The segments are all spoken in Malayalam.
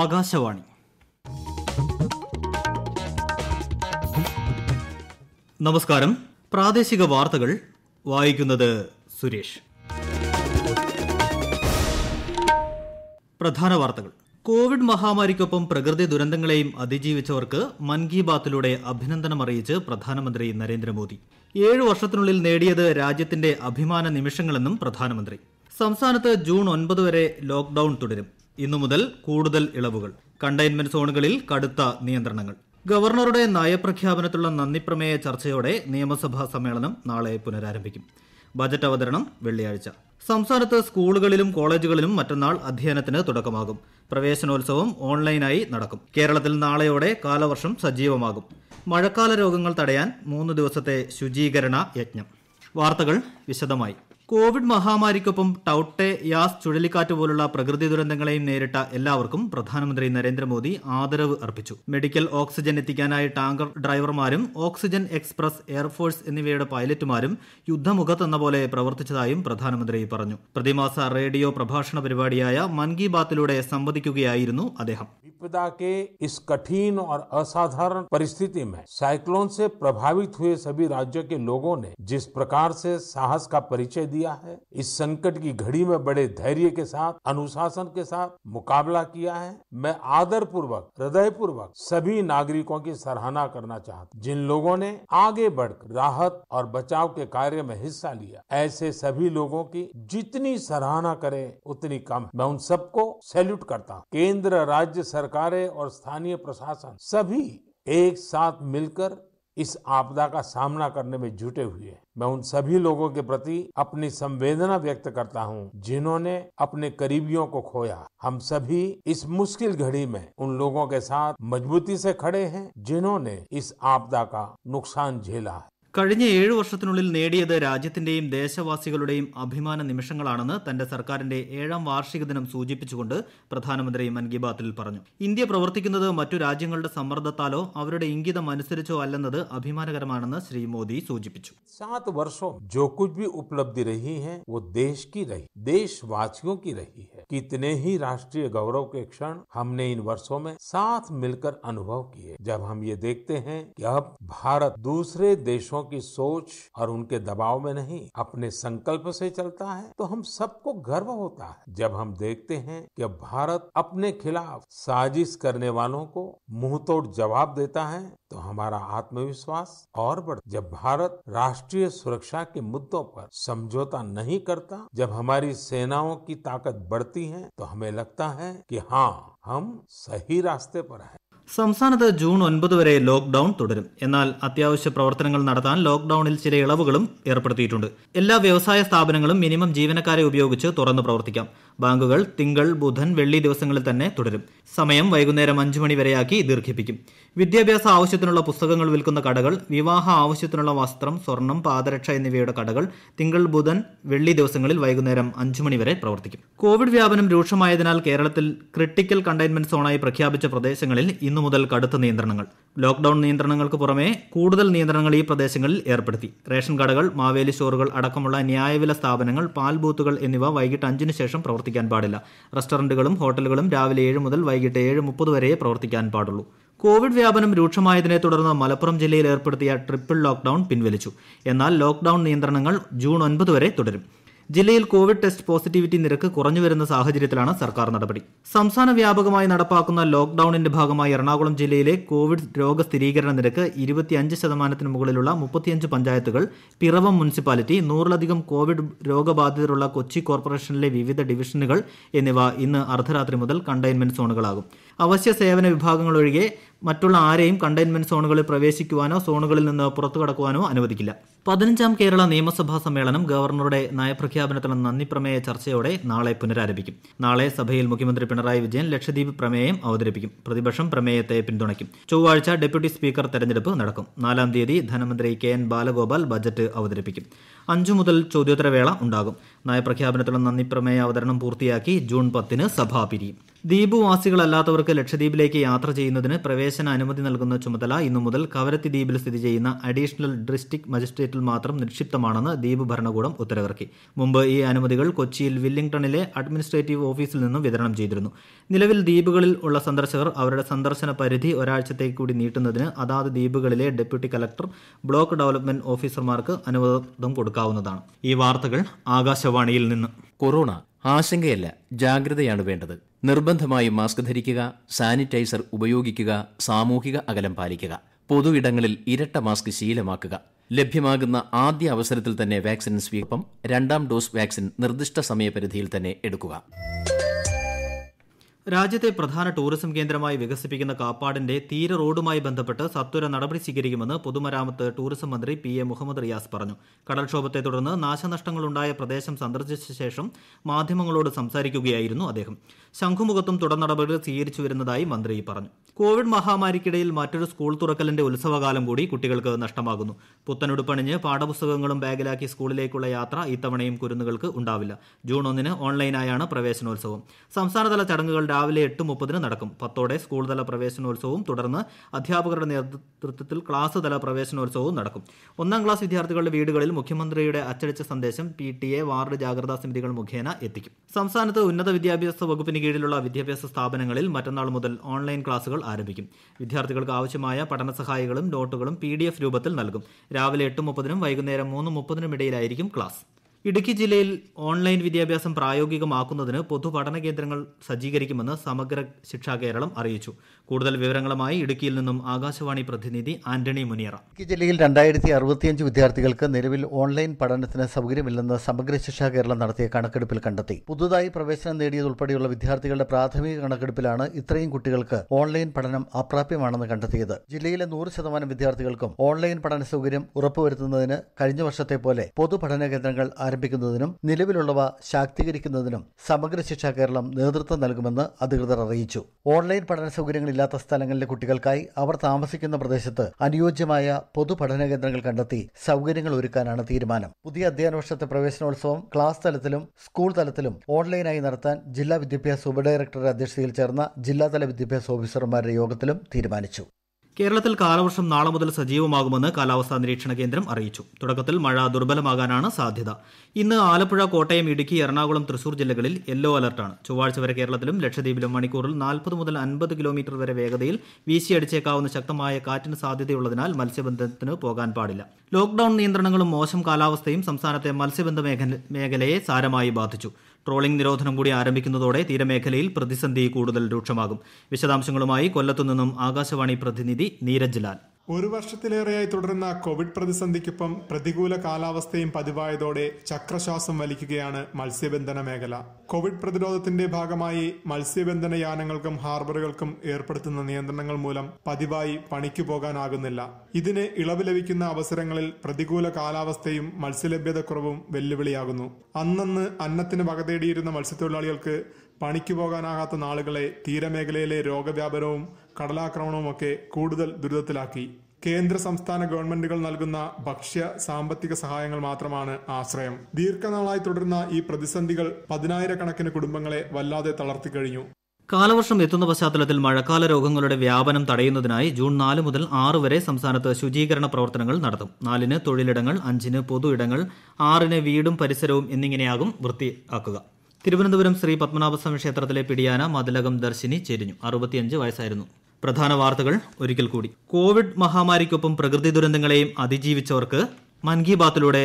ആകാശവാണി നമസ്കാരം പ്രാദേശിക വാർത്തകൾ വായിക്കുന്നത് സുരേഷ് പ്രധാന വാർത്തകൾ കോവിഡ് മഹാമാരിക്കൊപ്പം പ്രകൃതി ദുരന്തങ്ങളെയും അതിജീവിച്ചവർക്ക് മൻ കി ബാത്തിലൂടെ അഭിനന്ദനം അറിയിച്ച് പ്രധാനമന്ത്രി നരേന്ദ്രമോദി ഏഴ് വർഷത്തിനുള്ളിൽ നേടിയത് രാജ്യത്തിന്റെ അഭിമാന നിമിഷങ്ങളെന്നും പ്രധാനമന്ത്രി സംസ്ഥാനത്ത് ജൂൺ ഒൻപത് വരെ ലോക്ഡൌൺ തുടരും ഇന്നു മുതൽ കൂടുതൽ ഇളവുകൾ കണ്ടെയ്ൻമെന്റ് സോണുകളിൽ കടുത്ത നിയന്ത്രണങ്ങൾ ഗവർണറുടെ നയപ്രഖ്യാപനത്തിലുള്ള നന്ദിപ്രമേയ ചർച്ചയോടെ നിയമസഭാ സമ്മേളനം നാളെ പുനരാരംഭിക്കും ബജറ്റ് അവതരണം വെള്ളിയാഴ്ച സംസ്ഥാനത്ത് സ്കൂളുകളിലും കോളേജുകളിലും മറ്റന്നാൾ അധ്യയനത്തിന് തുടക്കമാകും പ്രവേശനോത്സവം ഓൺലൈനായി നടക്കും കേരളത്തിൽ നാളെയോടെ കാലവർഷം സജീവമാകും മഴക്കാല രോഗങ്ങൾ തടയാൻ മൂന്ന് ദിവസത്തെ ശുചീകരണ യജ്ഞം വാർത്തകൾ വിശദമായി കോവിഡ് മഹാമാരിക്കൊപ്പം ടൌട്ടെ യാസ് ചുഴലിക്കാറ്റ് പോലുള്ള പ്രകൃതി ദുരന്തങ്ങളെയും നേരിട്ട എല്ലാവർക്കും പ്രധാനമന്ത്രി നരേന്ദ്രമോദി ആദരവ് അർപ്പിച്ചു മെഡിക്കൽ ഓക്സിജൻ എത്തിക്കാനായി ടാങ്കർ ഡ്രൈവർമാരും ഓക്സിജൻ എക്സ്പ്രസ് എയർഫോഴ്സ് എന്നിവയുടെ പൈലറ്റുമാരും യുദ്ധമുഖത്തെന്ന പോലെ പ്രവർത്തിച്ചതായും പ്രധാനമന്ത്രി പറഞ്ഞു പ്രതിമാസ റേഡിയോ പ്രഭാഷണ പരിപാടിയായ മൻ കി ബാത്തിലൂടെ സംവദിക്കുകയായിരുന്നു അദ്ദേഹം विपदा के इस कठिन और असाधारण परिस्थिति में साइक्लोन से प्रभावित हुए दिया है इस संकट की घड़ी में बड़े धैर्य के साथ अनुशासन के साथ मुकाबला किया है मैं आदर पूर्वक हृदय पूर्वक सभी नागरिकों की सराहना करना चाहता हूँ जिन लोगों ने आगे बढ़कर राहत और बचाव के कार्य में हिस्सा लिया ऐसे सभी लोगों की जितनी सराहना करे उतनी कम मैं उन सबको सैल्यूट करता हूँ केंद्र राज्य सरकारें और स्थानीय प्रशासन सभी एक साथ मिलकर इस आपदा का सामना करने में जुटे हुए मैं उन सभी लोगों के प्रति अपनी संवेदना व्यक्त करता हूं जिन्होंने अपने करीबियों को खोया हम सभी इस मुश्किल घड़ी में उन लोगों के साथ मजबूती से खड़े हैं जिन्होंने इस आपदा का नुकसान झेला है കഴിഞ്ഞ ഏഴ് വർഷത്തിനുള്ളിൽ നേടിയത് രാജ്യത്തിന്റെയും ദേശവാസികളുടെയും അഭിമാന നിമിഷങ്ങളാണെന്ന് തന്റെ സർക്കാരിന്റെ ഏഴാം വാർഷിക ദിനം സൂചിപ്പിച്ചുകൊണ്ട് പ്രധാനമന്ത്രി മൻ കി ബാത്തിൽ പറഞ്ഞു ഇന്ത്യ പ്രവർത്തിക്കുന്നത് മറ്റു രാജ്യങ്ങളുടെ സമ്മർദ്ദത്താലോ അവരുടെ ഇംഗിതം അനുസരിച്ചോ അല്ലെന്നത് അഭിമാനകരമാണെന്ന് ശ്രീ മോദി സൂചിപ്പിച്ചു സാത് വർഷം ജോ കുച്ച് ഉപലബ്ധി രഹി ഹെ ദേശ് കി രഹി ദേശവാസിയോ കി രഹി कितने ही राष्ट्रीय गौरव के क्षण हमने इन वर्षों में साथ मिलकर अनुभव किए जब हम ये देखते हैं कि अब भारत दूसरे देशों की सोच और उनके दबाव में नहीं अपने संकल्प से चलता है तो हम सबको गर्व होता है जब हम देखते हैं कि भारत अपने खिलाफ साजिश करने वालों को मुंह तोड़ जवाब देता है तो हमारा आत्मविश्वास और बढ़ जब भारत राष्ट्रीय सुरक्षा के मुद्दों पर समझौता नहीं करता जब हमारी सेनाओं की ताकत बढ़ती है तो हमें लगता है कि हाँ हम सही रास्ते पर हैं സംസ്ഥാനത്ത് ജൂൺ ഒൻപത് വരെ ലോക്ഡൌൺ തുടരും എന്നാൽ അത്യാവശ്യ പ്രവർത്തനങ്ങൾ നടത്താൻ ലോക്ഡൌണിൽ ചില ഇളവുകളും ഏർപ്പെടുത്തിയിട്ടുണ്ട് എല്ലാ വ്യവസായ സ്ഥാപനങ്ങളും മിനിമം ജീവനക്കാരെ ഉപയോഗിച്ച് തുറന്നു പ്രവർത്തിക്കാം ബാങ്കുകൾ തിങ്കൾ ബുധൻ വെള്ളി ദിവസങ്ങളിൽ തന്നെ തുടരും സമയം വൈകുന്നേരം അഞ്ചു മണി വരെയാക്കി ദീർഘിപ്പിക്കും വിദ്യാഭ്യാസ ആവശ്യത്തിനുള്ള പുസ്തകങ്ങൾ വിൽക്കുന്ന കടകൾ വിവാഹ ആവശ്യത്തിനുള്ള വസ്ത്രം സ്വർണം പാദരക്ഷ എന്നിവയുടെ കടകൾ തിങ്കൾ ബുധൻ വെള്ളി ദിവസങ്ങളിൽ വൈകുന്നേരം അഞ്ചു മണി വരെ പ്രവർത്തിക്കും കോവിഡ് വ്യാപനം രൂക്ഷമായതിനാൽ കേരളത്തിൽ ക്രിട്ടിക്കൽ കണ്ടെയ്ൻമെന്റ് സോണായി പ്രഖ്യാപിച്ച പ്രദേശങ്ങളിൽ ഇന്നു മുതൽ കടുത്ത നിയന്ത്രണങ്ങൾ ലോക്ഡൌൺ നിയന്ത്രണങ്ങൾക്ക് പുറമെ കൂടുതൽ നിയന്ത്രണങ്ങൾ ഈ പ്രദേശങ്ങളിൽ ഏർപ്പെടുത്തി റേഷൻ കടകൾ മാവേലി സ്റ്റോറുകൾ അടക്കമുള്ള ന്യായവില സ്ഥാപനങ്ങൾ പാൽ ബൂത്തുകൾ എന്നിവ വൈകിട്ട് അഞ്ചിന് ശേഷം പ്രവർത്തിക്കാൻ പാടില്ല റെസ്റ്റോറന്റുകളും ഹോട്ടലുകളും രാവിലെ ഏഴ് മുതൽ വൈകിട്ട് ഏഴ് മുപ്പത് വരെയേ പ്രവർത്തിക്കാൻ പാടുള്ളൂ കോവിഡ് വ്യാപനം രൂക്ഷമായതിനെ തുടർന്ന് മലപ്പുറം ജില്ലയിൽ ഏർപ്പെടുത്തിയ ട്രിപ്പിൾ ലോക്ഡൌൺ പിൻവലിച്ചു എന്നാൽ ലോക്ഡൌൺ നിയന്ത്രണങ്ങൾ ജൂൺ ഒൻപത് വരെ തുടരും ജില്ലയിൽ കോവിഡ് ടെസ്റ്റ് പോസിറ്റിവിറ്റി നിരക്ക് കുറഞ്ഞു വരുന്ന സാഹചര്യത്തിലാണ് സർക്കാർ നടപടി സംസ്ഥാന വ്യാപകമായി നടപ്പാക്കുന്ന ലോക്ഡൌണിന്റെ ഭാഗമായി എറണാകുളം ജില്ലയിലെ കോവിഡ് രോഗസ്ഥിരീകരണ നിരക്ക് ഇരുപത്തിയഞ്ച് ശതമാനത്തിന് മുകളിലുള്ള മുപ്പത്തിയഞ്ച് പഞ്ചായത്തുകൾ പിറവം മുനിസിപ്പാലിറ്റി നൂറിലധികം കോവിഡ് രോഗബാധിതരുള്ള കൊച്ചി കോർപ്പറേഷനിലെ വിവിധ ഡിവിഷനുകൾ എന്നിവ ഇന്ന് അർദ്ധരാത്രി മുതൽ കണ്ടെയ്ൻമെന്റ് സോണുകളാകും അവശ്യ സേവന വിഭാഗങ്ങൾ ഒഴികെ മറ്റുള്ള ആരെയും കണ്ടെയ്ൻമെന്റ് സോണുകളിൽ പ്രവേശിക്കുവാനോ സോണുകളിൽ നിന്ന് പുറത്തു കടക്കുവാനോ അനുവദിക്കില്ല പതിനഞ്ചാം കേരള നിയമസഭാ സമ്മേളനം ഗവർണറുടെ നയപ്രഖ്യാപനത്തിന് നന്ദി പ്രമേയ ചർച്ചയോടെ നാളെ പുനരാരംഭിക്കും നാളെ സഭയിൽ മുഖ്യമന്ത്രി പിണറായി വിജയൻ ലക്ഷദ്വീപ് പ്രമേയം അവതരിപ്പിക്കും പ്രതിപക്ഷം പ്രമേയത്തെ പിന്തുണയ്ക്കും ചൊവ്വാഴ്ച ഡെപ്യൂട്ടി സ്പീക്കർ തെരഞ്ഞെടുപ്പ് നടക്കും നാലാം തീയതി ധനമന്ത്രി കെ എൻ ബാലഗോപാൽ ബജറ്റ് അവതരിപ്പിക്കും അഞ്ചു മുതൽ ചോദ്യോത്തരവേള ഉണ്ടാകും നയപ്രഖ്യാപനത്തിന് നന്ദി പ്രമേയ അവതരണം പൂർത്തിയാക്കി ജൂൺ പത്തിന് സഭ പിരിയും ദ്വീപുവാസികളല്ലാത്തവർക്ക് ലക്ഷദ്വീപിലേക്ക് യാത്ര ചെയ്യുന്നതിന് പ്രവേശന അനുമതി നൽകുന്ന ചുമതല ഇന്നു മുതൽ കവരത്തി ദ്വീപിൽ സ്ഥിതി ചെയ്യുന്ന അഡീഷണൽ ഡിസ്ട്രിക്ട് മജിസ്ട്രേറ്റിൽ മാത്രം നിക്ഷിപ്തമാണെന്ന് ദ്വീപ് ഭരണകൂടം ഉത്തരവിറക്കി മുമ്പ് ഈ അനുമതികൾ കൊച്ചിയിൽ വില്ലിംഗ്ടണിലെ അഡ്മിനിസ്ട്രേറ്റീവ് ഓഫീസിൽ നിന്നും വിതരണം ചെയ്തിരുന്നു നിലവിൽ ദ്വീപുകളിൽ ഉള്ള സന്ദർശകർ അവരുടെ സന്ദർശന പരിധി ഒരാഴ്ചത്തേക്ക് കൂടി നീട്ടുന്നതിന് അതാത് ദ്വീപുകളിലെ ഡെപ്യൂട്ടി കലക്ടർ ബ്ലോക്ക് ഡെവലപ്മെന്റ് ഓഫീസർമാർക്ക് അനുവാദം കൊടുക്കാവുന്നതാണ് ഈ വാർത്തകൾ ആകാശവാണിയിൽ നിന്ന് കൊറോണ ആശങ്കയല്ല ജാഗ്രതയാണ് വേണ്ടത് നിർബന്ധമായും മാസ്ക് ധരിക്കുക സാനിറ്റൈസർ ഉപയോഗിക്കുക സാമൂഹിക അകലം പാലിക്കുക പൊതു ഇടങ്ങളിൽ ഇരട്ട മാസ്ക് ശീലമാക്കുക ലഭ്യമാകുന്ന ആദ്യ അവസരത്തിൽ തന്നെ വാക്സിൻ സ്വീപം രണ്ടാം ഡോസ് വാക്സിൻ നിർദ്ദിഷ്ട സമയപരിധിയിൽ തന്നെ എടുക്കുക രാജ്യത്തെ പ്രധാന ടൂറിസം കേന്ദ്രമായി വികസിപ്പിക്കുന്ന കാപ്പാടിന്റെ തീര റോഡുമായി ബന്ധപ്പെട്ട് സത്വര നടപടി സ്വീകരിക്കുമെന്ന് പൊതുമരാമത്ത് ടൂറിസം മന്ത്രി പി എ മുഹമ്മദ് റിയാസ് പറഞ്ഞു കടൽക്ഷോഭത്തെ തുടർന്ന് നാശനഷ്ടങ്ങളുണ്ടായ പ്രദേശം സന്ദർശിച്ച ശേഷം മാധ്യമങ്ങളോട് സംസാരിക്കുകയായിരുന്നു അദ്ദേഹം ശംഖുമുഖത്തും തുടർ നടപടികൾ സ്വീകരിച്ചു വരുന്നതായി മന്ത്രി പറഞ്ഞു കോവിഡ് മഹാമാരിക്കിടയിൽ മറ്റൊരു സ്കൂൾ തുറക്കലിന്റെ ഉത്സവകാലം കൂടി കുട്ടികൾക്ക് നഷ്ടമാകുന്നു പുത്തനുടുപ്പണിഞ്ഞ് പാഠപുസ്തകങ്ങളും ബാഗിലാക്കി സ്കൂളിലേക്കുള്ള യാത്ര ഇത്തവണയും കുരുന്നുകൾക്ക് ഉണ്ടാവില്ല ജൂൺ ഒന്നിന് ഓൺലൈനായാണ് പ്രവേശനോത്സവം സംസ്ഥാനതല ചടങ്ങുകളുടെ രാവിലെ എട്ട് മുപ്പതിന് നടക്കും പത്തോടെ സ്കൂൾ തല പ്രവേശനോത്സവവും തുടർന്ന് അധ്യാപകരുടെ നേതൃത്വത്തിൽ ക്ലാസ് തല പ്രവേശനോത്സവവും നടക്കും ഒന്നാം ക്ലാസ് വിദ്യാർത്ഥികളുടെ വീടുകളിൽ മുഖ്യമന്ത്രിയുടെ അച്ചടിച്ച സന്ദേശം പി ടി എ വാർഡ് ജാഗ്രതാ സമിതികൾ മുഖേന എത്തിക്കും സംസ്ഥാനത്ത് ഉന്നത വിദ്യാഭ്യാസ വകുപ്പിന് കീഴിലുള്ള വിദ്യാഭ്യാസ സ്ഥാപനങ്ങളിൽ മറ്റന്നാൾ മുതൽ ഓൺലൈൻ ക്ലാസുകൾ ആരംഭിക്കും വിദ്യാർത്ഥികൾക്ക് ആവശ്യമായ പഠന സഹായികളും നോട്ടുകളും പി ഡി എഫ് രൂപത്തിൽ നൽകും രാവിലെ എട്ട് മുപ്പതിനും വൈകുന്നേരം മൂന്ന് മുപ്പതിനും ഇടയിലായിരിക്കും ക്ലാസ് ഇടുക്കി ജില്ലയിൽ ഓൺലൈൻ വിദ്യാഭ്യാസം പ്രായോഗികമാക്കുന്നതിന് പൊതുപഠന കേന്ദ്രങ്ങൾ സജ്ജീകരിക്കുമെന്ന് സമഗ്ര ശിക്ഷാ കേരളം അറിയിച്ചു കൂടുതൽ വിവരങ്ങളുമായി ഇടുക്കിയിൽ നിന്നും ആകാശവാണി പ്രതിനിധി ആന്റണി മുനിയറ ഇടുക്കി ജില്ലയിൽ രണ്ടായിരത്തി അറുപത്തിയഞ്ച് വിദ്യാർത്ഥികൾക്ക് നിലവിൽ ഓൺലൈൻ പഠനത്തിന് സൗകര്യമില്ലെന്ന് സമഗ്ര ശിക്ഷാ കേരളം നടത്തിയ കണക്കെടുപ്പിൽ കണ്ടെത്തി പുതുതായി പ്രവേശനം നേടിയതുൾപ്പെടെയുള്ള വിദ്യാർത്ഥികളുടെ പ്രാഥമിക കണക്കെടുപ്പിലാണ് ഇത്രയും കുട്ടികൾക്ക് ഓൺലൈൻ പഠനം അപ്രാപ്യമാണെന്ന് കണ്ടെത്തിയത് ജില്ലയിലെ നൂറ് ശതമാനം വിദ്യാർത്ഥികൾക്കും ഓൺലൈൻ പഠന സൗകര്യം ഉറപ്പുവരുത്തുന്നതിന് കഴിഞ്ഞ വർഷത്തെ പോലെ പൊതുപഠന കേന്ദ്രങ്ങൾ ആരംഭിക്കുന്നതിനും നിലവിലുള്ളവ ശാക്തീകരിക്കുന്നതിനും സമഗ്ര ശിക്ഷാ കേരളം നേതൃത്വം നൽകുമെന്ന് അധികൃതർ അറിയിച്ചു ഓൺലൈൻ പഠന സൗകര്യങ്ങളില്ലാത്ത സ്ഥലങ്ങളിലെ കുട്ടികൾക്കായി അവർ താമസിക്കുന്ന പ്രദേശത്ത് അനുയോജ്യമായ പൊതുപഠന കേന്ദ്രങ്ങൾ കണ്ടെത്തി സൗകര്യങ്ങൾ ഒരുക്കാനാണ് തീരുമാനം പുതിയ അധ്യയന വർഷത്തെ പ്രവേശനോത്സവം ക്ലാസ് തലത്തിലും സ്കൂൾ തലത്തിലും ഓൺലൈനായി നടത്താൻ ജില്ലാ വിദ്യാഭ്യാസ ഉപഡയറക്ടറുടെ അധ്യക്ഷതയിൽ ചേർന്ന ജില്ലാതല വിദ്യാഭ്യാസ ഓഫീസർമാരുടെ യോഗത്തിലും തീരുമാനിച്ചു കേരളത്തിൽ കാലവർഷം നാളെ മുതൽ സജീവമാകുമെന്ന് കാലാവസ്ഥാ നിരീക്ഷണ കേന്ദ്രം അറിയിച്ചു തുടക്കത്തിൽ മഴ ദുർബലമാകാനാണ് സാധ്യത ഇന്ന് ആലപ്പുഴ കോട്ടയം ഇടുക്കി എറണാകുളം തൃശൂർ ജില്ലകളിൽ യെല്ലോ അലർട്ടാണ് ചൊവ്വാഴ്ച വരെ കേരളത്തിലും ലക്ഷദ്വീപിലും മണിക്കൂറിൽ നാൽപ്പത് മുതൽ അൻപത് കിലോമീറ്റർ വരെ വേഗതയിൽ വീശിയടിച്ചേക്കാവുന്ന ശക്തമായ കാറ്റിന് സാധ്യതയുള്ളതിനാൽ മത്സ്യബന്ധനത്തിന് പോകാൻ പാടില്ല ലോക്ഡൌൺ നിയന്ത്രണങ്ങളും മോശം കാലാവസ്ഥയും സംസ്ഥാനത്തെ മത്സ്യബന്ധന മേഖലയെ സാരമായി ബാധിച്ചു ട്രോളിംഗ് നിരോധനം കൂടി ആരംഭിക്കുന്നതോടെ തീരമേഖലയിൽ പ്രതിസന്ധി കൂടുതൽ രൂക്ഷമാകും വിശദാംശങ്ങളുമായി കൊല്ലത്തു നിന്നും ആകാശവാണി പ്രതിനിധി നീരജ് ലാൽ ഒരു വർഷത്തിലേറെയായി തുടരുന്ന കോവിഡ് പ്രതിസന്ധിക്കൊപ്പം പ്രതികൂല കാലാവസ്ഥയും പതിവായതോടെ ചക്രശ്വാസം വലിക്കുകയാണ് മത്സ്യബന്ധന മേഖല കോവിഡ് പ്രതിരോധത്തിന്റെ ഭാഗമായി മത്സ്യബന്ധന യാനങ്ങൾക്കും ഹാർബറുകൾക്കും ഏർപ്പെടുത്തുന്ന നിയന്ത്രണങ്ങൾ മൂലം പതിവായി പണിക്കു പോകാനാകുന്നില്ല ഇതിന് ഇളവ് ലഭിക്കുന്ന അവസരങ്ങളിൽ പ്രതികൂല കാലാവസ്ഥയും മത്സ്യലഭ്യതക്കുറവും വെല്ലുവിളിയാകുന്നു അന്നന്ന് അന്നത്തിന് വകതേടിയിരുന്ന മത്സ്യത്തൊഴിലാളികൾക്ക് പണിക്ക് പോകാനാകാത്ത നാളുകളെ തീരമേഖലയിലെ രോഗവ്യാപനവും കടലാക്രമണവുമൊക്കെ കൂടുതൽ ദുരിതത്തിലാക്കി കേന്ദ്ര സംസ്ഥാന ഗവൺമെന്റുകൾ നൽകുന്ന ഭക്ഷ്യ സാമ്പത്തിക സഹായങ്ങൾ മാത്രമാണ് ആശ്രയം ദീർഘനാളായി തുടരുന്ന ഈ പ്രതിസന്ധികൾ പതിനായിരക്കണക്കിന് കുടുംബങ്ങളെ വല്ലാതെ തളർത്തിക്കഴിഞ്ഞു കാലവർഷം എത്തുന്ന പശ്ചാത്തലത്തിൽ മഴക്കാല രോഗങ്ങളുടെ വ്യാപനം തടയുന്നതിനായി ജൂൺ നാല് മുതൽ ആറ് വരെ സംസ്ഥാനത്ത് ശുചീകരണ പ്രവർത്തനങ്ങൾ നടത്തും നാലിന് തൊഴിലിടങ്ങൾ അഞ്ചിന് പൊതു ഇടങ്ങൾ ആറിന് വീടും പരിസരവും എന്നിങ്ങനെയാകും വൃത്തിയാക്കുക തിരുവനന്തപുരം ശ്രീ പത്മനാഭസ്വാമി ക്ഷേത്രത്തിലെ പിടിയാന മതിലകം ദർശിനി ചെരിഞ്ഞു അറുപത്തിയഞ്ച് വയസ്സായിരുന്നു പ്രധാന വാർത്തകൾ ഒരിക്കൽ കൂടി കോവിഡ് മഹാമാരിക്കൊപ്പം പ്രകൃതി ദുരന്തങ്ങളെയും അതിജീവിച്ചവർക്ക് മൻ കി ബാത്തിലൂടെ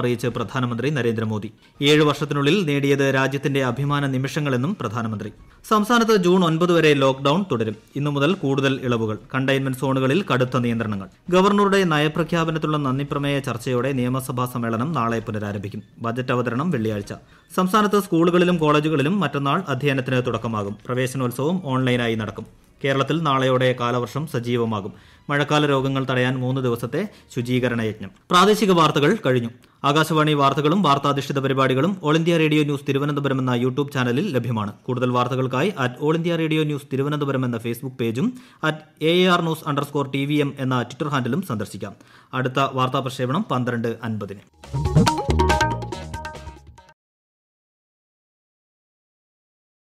അറിയിച്ച് പ്രധാനമന്ത്രി നരേന്ദ്രമോദി ഏഴ് വർഷത്തിനുള്ളിൽ നേടിയത് രാജ്യത്തിന്റെ അഭിമാന നിമിഷങ്ങളെന്നും പ്രധാനമന്ത്രി സംസ്ഥാനത്ത് ജൂൺ ഒൻപത് വരെ ലോക്ഡൌൺ തുടരും ഇന്നു മുതൽ കൂടുതൽ ഇളവുകൾ കണ്ടെയ്ൻമെന്റ് സോണുകളിൽ കടുത്ത നിയന്ത്രണങ്ങൾ ഗവർണറുടെ നയപ്രഖ്യാപനത്തിലുള്ള നന്ദിപ്രമേയ ചർച്ചയോടെ നിയമസഭാ സമ്മേളനം നാളെ പുനരാരംഭിക്കും ബജറ്റ് അവതരണം വെള്ളിയാഴ്ച സംസ്ഥാനത്ത് സ്കൂളുകളിലും കോളേജുകളിലും മറ്റന്നാൾ അധ്യയനത്തിന് തുടക്കമാകും പ്രവേശനോത്സവം ഓൺലൈനായി നടക്കും കേരളത്തിൽ നാളെയോടെ കാലവർഷം സജീവമാകും മഴക്കാല രോഗങ്ങൾ തടയാൻ മൂന്ന് ദിവസത്തെ ശുചീകരണ യജ്ഞം പ്രാദേശിക വാർത്തകൾ കഴിഞ്ഞു ആകാശവാണി വാർത്തകളും വാർത്താധിഷ്ഠിത പരിപാടികളും all India radio news Thiruvananthapuram എന്ന യൂട്യൂബ് ചാനലിൽ ലഭ്യമാണ് കൂടുതൽ വാർത്തകൾക്കായി at all India radio news Thiruvananthapuram എന്ന ഫേസ്ബുക്ക് പേജും at A R news underscore T V M എന്ന ട്വിറ്റർ ഹാൻഡിലും സന്ദർശിക്കാം അടുത്ത വാർത്താ പ്രക്ഷേപണം പന്ത്രണ്ട് അൻപതിന്